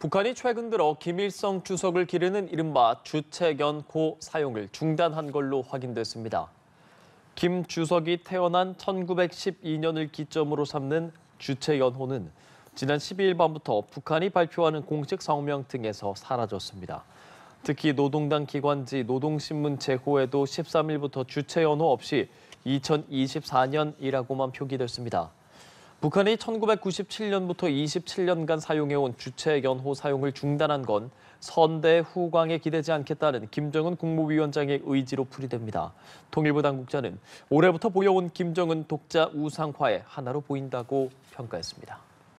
북한이 최근 들어 김일성 주석을 기르는 이른바 주체견 고 사용을 중단한 걸로 확인됐습니다. 김 주석이 태어난 1912년을 기점으로 삼는 주체연호는 지난 12일 밤부터 북한이 발표하는 공식 성명 등에서 사라졌습니다. 특히 노동당 기관지 노동신문 제호에도 13일부터 주체연호 없이 2024년이라고만 표기됐습니다. 북한이 1997년부터 27년간 사용해온 주체 연호 사용을 중단한 건 선대 후광에 기대지 않겠다는 김정은 국무위원장의 의지로 풀이됩니다. 통일부 당국자는 올해부터 보여온 김정은 독자 우상화의 하나로 보인다고 평가했습니다.